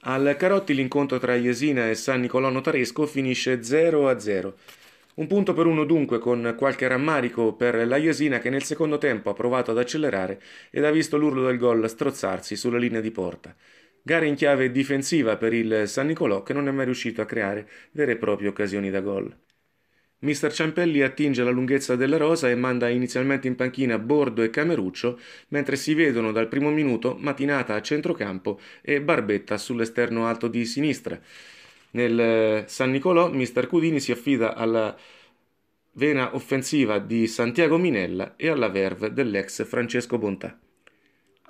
Al Carotti l'incontro tra Iesina e San Nicolò Notaresco finisce 0-0. Un punto per uno dunque, con qualche rammarico per la Iesina che nel secondo tempo ha provato ad accelerare ed ha visto l'urlo del gol strozzarsi sulla linea di porta. Gara in chiave difensiva per il San Nicolò che non è mai riuscito a creare vere e proprie occasioni da gol. Mister Ciampelli attinge la lunghezza della rosa e manda inizialmente in panchina Bordo e Cameruccio, mentre si vedono dal primo minuto Matinata a centrocampo e Barbetta sull'esterno alto di sinistra. Nel eh, San Nicolò, Mister Cudini si affida alla vena offensiva di Santiago Minella e alla verve dell'ex Francesco Bontà.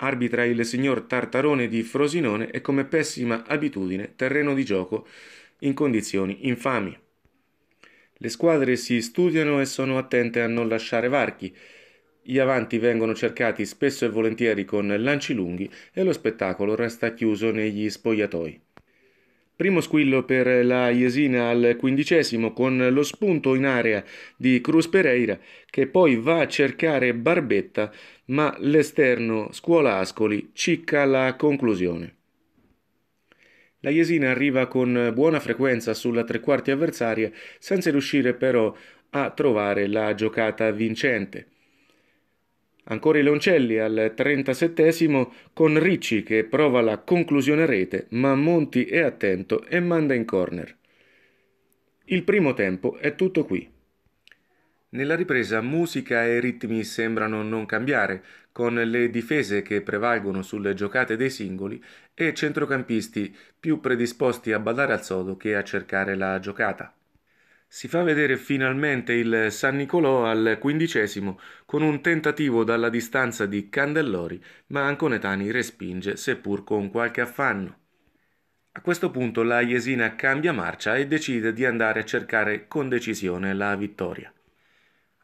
Arbitra il signor Tartarone di Frosinone e come pessima abitudine terreno di gioco in condizioni infami. Le squadre si studiano e sono attente a non lasciare varchi. Gli avanti vengono cercati spesso e volentieri con lanci lunghi e lo spettacolo resta chiuso negli spogliatoi. Primo squillo per la Iesina al quindicesimo con lo spunto in area di Cruz Pereira che poi va a cercare Barbetta ma l'esterno Scuola Ascoli cicca la conclusione. La Jesina arriva con buona frequenza sulla tre quarti avversaria senza riuscire però a trovare la giocata vincente. Ancora i Leoncelli al 37 con Ricci che prova la conclusione a rete, ma Monti è attento e manda in corner. Il primo tempo è tutto qui. Nella ripresa musica e ritmi sembrano non cambiare, con le difese che prevalgono sulle giocate dei singoli e centrocampisti più predisposti a ballare al sodo che a cercare la giocata. Si fa vedere finalmente il San Nicolò al quindicesimo con un tentativo dalla distanza di Candellori, ma Anconetani respinge seppur con qualche affanno. A questo punto la Iesina cambia marcia e decide di andare a cercare con decisione la vittoria.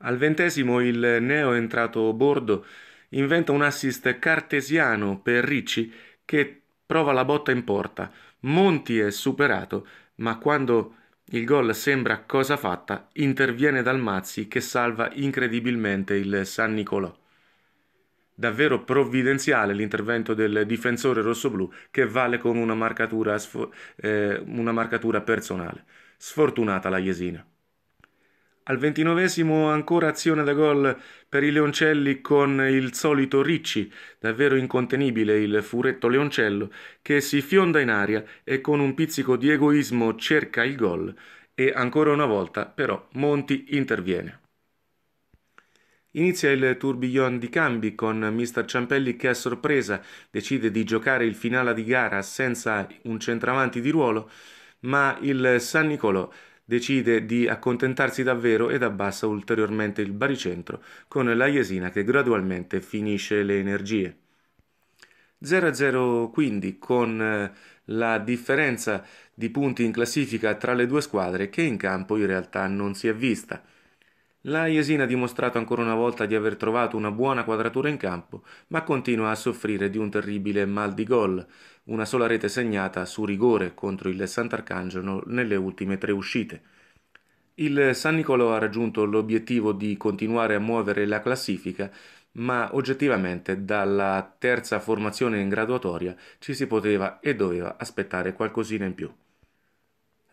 Al ventesimo il neo entrato Bordo inventa un assist cartesiano per Ricci che prova la botta in porta. Monti è superato, ma quando il gol sembra cosa fatta, interviene Dalmazzi che salva incredibilmente il San Nicolò. Davvero provvidenziale l'intervento del difensore rossoblù che vale come una marcatura, eh, una marcatura personale. Sfortunata la Jesina. Al ventinovesimo ancora azione da gol per i Leoncelli con il solito Ricci, davvero incontenibile il furetto Leoncello, che si fionda in aria e con un pizzico di egoismo cerca il gol e ancora una volta però Monti interviene. Inizia il tourbillon di cambi con Mr. Ciampelli che a sorpresa decide di giocare il finale di gara senza un centravanti di ruolo, ma il San Nicolò decide di accontentarsi davvero ed abbassa ulteriormente il baricentro con la Jesina che gradualmente finisce le energie. 0-0 quindi con eh, la differenza di punti in classifica tra le due squadre che in campo in realtà non si è vista. La Iesina ha dimostrato ancora una volta di aver trovato una buona quadratura in campo, ma continua a soffrire di un terribile mal di gol, una sola rete segnata su rigore contro il Sant'Arcangelo nelle ultime tre uscite. Il San Nicolò ha raggiunto l'obiettivo di continuare a muovere la classifica, ma oggettivamente dalla terza formazione in graduatoria ci si poteva e doveva aspettare qualcosina in più.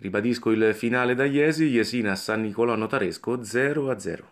Ribadisco il finale da Iesi, Iesina San Nicolò Notaresco 0 a 0.